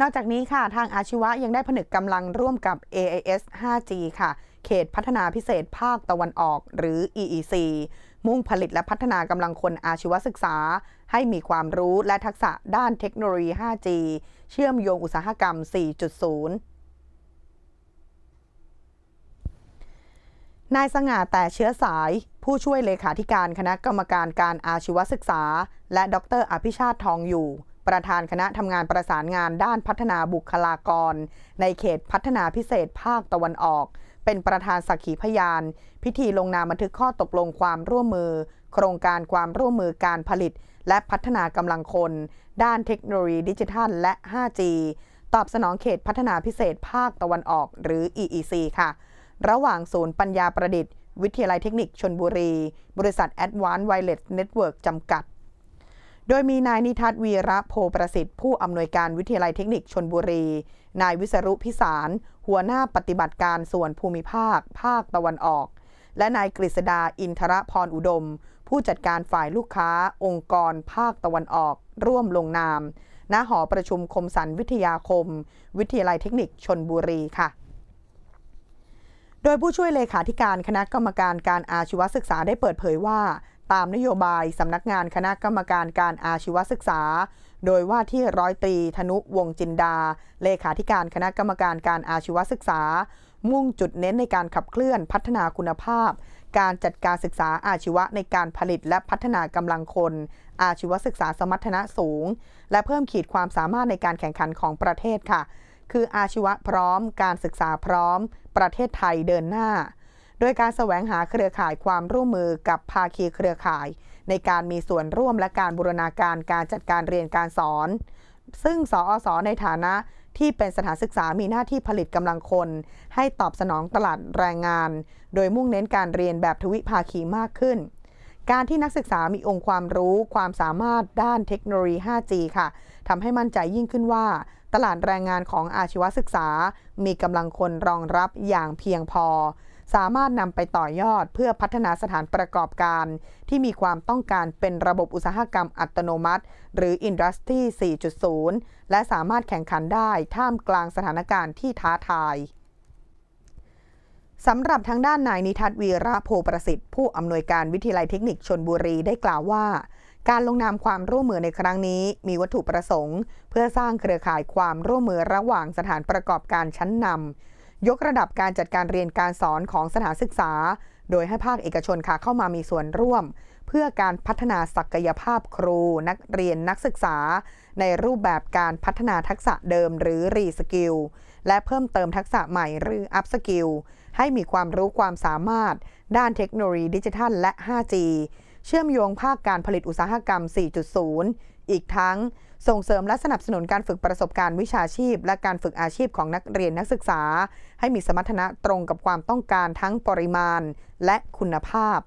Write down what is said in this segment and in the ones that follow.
นอกจากนี้ค่ะทางอาชีวะยังได้ผนึกกำลังร่วมกับ AIS 5G ค่ะ เขตพัฒนาพิเศษภาคตะวันออกหรือ EEC มุ่งผลิตและพัฒนากำลังคนอาชีวศึกษา ให้มีความรู้และทักษะด้านเทคโนโลยี 5G เชื่อมโยงอุตสาหกรรม 4.0 นายสง่าแต่เชื้อสาย ผู้ช่วยเลขาธิการคณะกรรมการการอาชีวศึกษา และดรอภิชาติทองอยู่ประธานคณะทำงานประสานงานด้านพัฒนาบุคลากร ในเขตพัฒนาพิเศษภาคตะวันออก เป็นประธานสักขีพยาน พิธีลงนามบันทึกข้อตกลงความร่วมมือ โครงการความร่วมมือการผลิต และพัฒนากำลังคนด้านเทคโนโลยีดิจิทัล และ 5G ตอบสนองเขตพัฒนาพิเศษภาคตะวันออกหรือ EEC ค่ะ ระหว่างศูนย์ปัญญาประดิษฐ์วิทยาลัยเทคนิคชนบุรี บริษัท Advanced Wireless Network จำกัดโดยมีนายนิทัศวีระโพประสิทธิ์ผู้อำนวยการวิทยาลัยเทคนิคชนบุรี นายวิศรุพิสาร หัวหน้าปฏิบัติการส่วนภูมิภาค ภาคตะวันออก และนายกฤษดาอินทรพรอุดม ผู้จัดการฝ่ายลูกค้า องค์กร ภาคตะวันออก ร่วมลงนาม ณหอประชุมคมสันวิทยาคม วิทยาลัยเทคนิค ชนบุรีค่ะ โดยผู้ช่วยเลขาธิการคณะกรรมการการอาชีวศึกษาได้เปิดเผยว่าตามนโยบายสำนักงานคณะกรรมการการอาชีวศึกษา โดยว่าที่ร้อยตรีธนุวงจินดา เลขาธิการคณะกรรมการการอาชีวศึกษา มุ่งจุดเน้นในการขับเคลื่อนพัฒนาคุณภาพ การจัดการศึกษาอาชีวะในการผลิตและพัฒนากำลังคน อาชีวศึกษาสมรรถนะสูง และเพิ่มขีดความสามารถในการแข่งขันของประเทศค่ะ คืออาชีวะพร้อม การศึกษาพร้อม ประเทศไทยเดินหน้าโดยการแสวงหาเครือข่ายความร่วมมือกับภาคีเครือข่าย ในการมีส่วนร่วมและการบูรณาการการจัดการเรียนการสอน ซึ่งสอสอในฐานะที่เป็นสถานศึกษา มีหน้าที่ผลิตกำลังคน ให้ตอบสนองตลาดแรงงาน โดยมุ่งเน้นการเรียนแบบทวิภาคีมากขึ้น การที่นักศึกษามีองค์ความรู้ความสามารถด้านเทคโนโลยี 5G ค่ะทำให้มั่นใจยิ่งขึ้นว่า ตลาดแรงงานของอาชีวศึกษา มีกำลังคนรองรับอย่างเพียงพอสามารถนำไปต่อยอดเพื่อพัฒนาสถานประกอบการ ที่มีความต้องการเป็นระบบอุตสาหกรรมอัตโนมัติ หรือ Industry 4.0 และสามารถแข่งขันได้ท่ามกลางสถานการณ์ที่ท้าทาย สำหรับทางด้านนายนิทัศวีระโพประสิทธิ์ ผู้อำนวยการวิทยาลัยเทคนิคชนบุรีได้กล่าวว่า การลงนามความร่วมมือในครั้งนี้ มีวัตถุประสงค์ เพื่อสร้างเครือข่ายความร่วมมือระหว่างสถานประกอบการชั้นนำยกระดับการจัดการเรียนการสอนของสถานศึกษา โดยให้ภาคเอกชนค่ะเข้ามามีส่วนร่วม เพื่อการพัฒนาศักยภาพครู นักเรียนนักศึกษา ในรูปแบบการพัฒนาทักษะเดิมหรือรีสกิลและเพิ่มเติมทักษะใหม่หรืออัพสกิลให้มีความรู้ความสามารถ ด้านเทคโนโลยีดิจิทัลและ 5G เชื่อมโยงภาคการผลิตอุตสาหกรรม 4.0 อีกทั้งส่งเสริมและสนับสนุนการฝึกประสบการณ์วิชาชีพ และการฝึกอาชีพของนักเรียนนักศึกษา ให้มีสมรรถนะตรงกับความต้องการทั้งปริมาณและคุณภาพ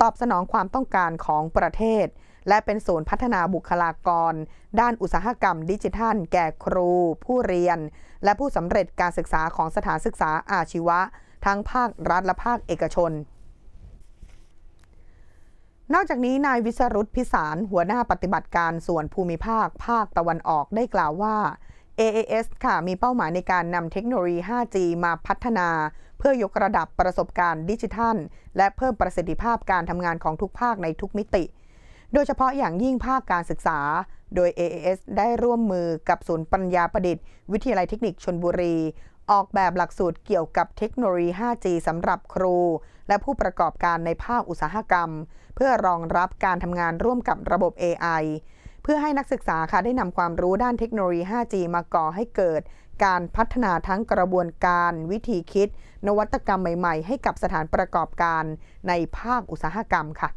ตอบสนองความต้องการของประเทศ และเป็นศูนย์พัฒนาบุคลากร ด้านอุตสาหกรรม ดิจิทัล แก่ครู ผู้เรียน และผู้สำเร็จการศึกษาของสถานศึกษาอาชีวะ ทั้งภาครัฐและภาคเอกชนนอกจากนี้ นายวิสรุต พิสารหัวหน้าปฏิบัติการส่วนภูมิภาคภาคตะวันออกได้กล่าวว่า AAS ค่ะ มีเป้าหมายในการนำเทคโนโลยี 5G มาพัฒนา เพื่อยกระดับประสบการณ์ดิจิทัล และเพิ่มประสิทธิภาพการทำงานของทุกภาคในทุกมิติ โดยเฉพาะอย่างยิ่งภาคการศึกษา โดย AAS ได้ร่วมมือกับศูนย์ปัญญาประดิษฐ์วิทยาลัยเทคนิคชนบุรีออกแบบหลักสูตรเกี่ยวกับเทคโนโลยี 5G สำหรับครู และผู้ประกอบการในภาคอุตสาหกรรม เพื่อรองรับการทำงานร่วมกับระบบ AI เพื่อให้นักศึกษาค่ะได้นำความรู้ด้านเทคโนโลยี 5G มาก่อให้เกิดการพัฒนาทั้งกระบวนการ วิธีคิด นวัตกรรมใหม่ๆให้กับสถานประกอบการในภาคอุตสาหกรรมค่ะ